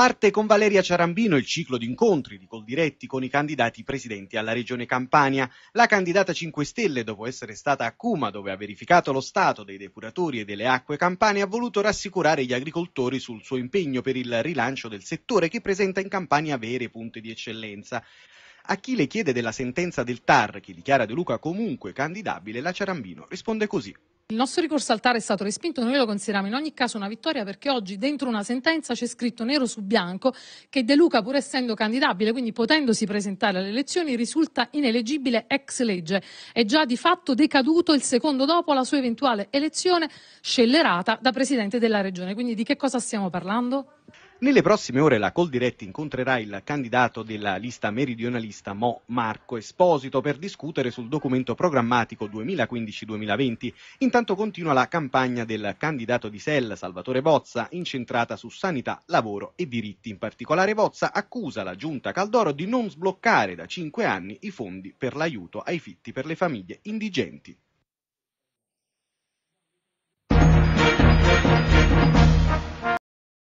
Parte con Valeria Ciarambino il ciclo di incontri di col diretti con i candidati presidenti alla Regione Campania. La candidata 5 Stelle, dopo essere stata a Cuma, dove ha verificato lo stato dei depuratori e delle acque campane, ha voluto rassicurare gli agricoltori sul suo impegno per il rilancio del settore che presenta in Campania vere punte di eccellenza. A chi le chiede della sentenza del TAR, che dichiara De Luca comunque candidabile, la Ciarambino risponde così. Il nostro ricorso al TAR è stato respinto, noi lo consideriamo in ogni caso una vittoria perché oggi dentro una sentenza c'è scritto nero su bianco che De Luca, pur essendo candidabile, quindi potendosi presentare alle elezioni, risulta ineleggibile ex legge. È già di fatto decaduto il secondo dopo la sua eventuale elezione scellerata da Presidente della Regione. Quindi di che cosa stiamo parlando? Nelle prossime ore la Coldiretti incontrerà il candidato della lista meridionalista Mo Marco Esposito per discutere sul documento programmatico 2015-2020. Intanto continua la campagna del candidato di Sella Salvatore Bozza incentrata su sanità, lavoro e diritti. In particolare Bozza accusa la giunta Caldoro di non sbloccare da cinque anni i fondi per l'aiuto ai fitti per le famiglie indigenti.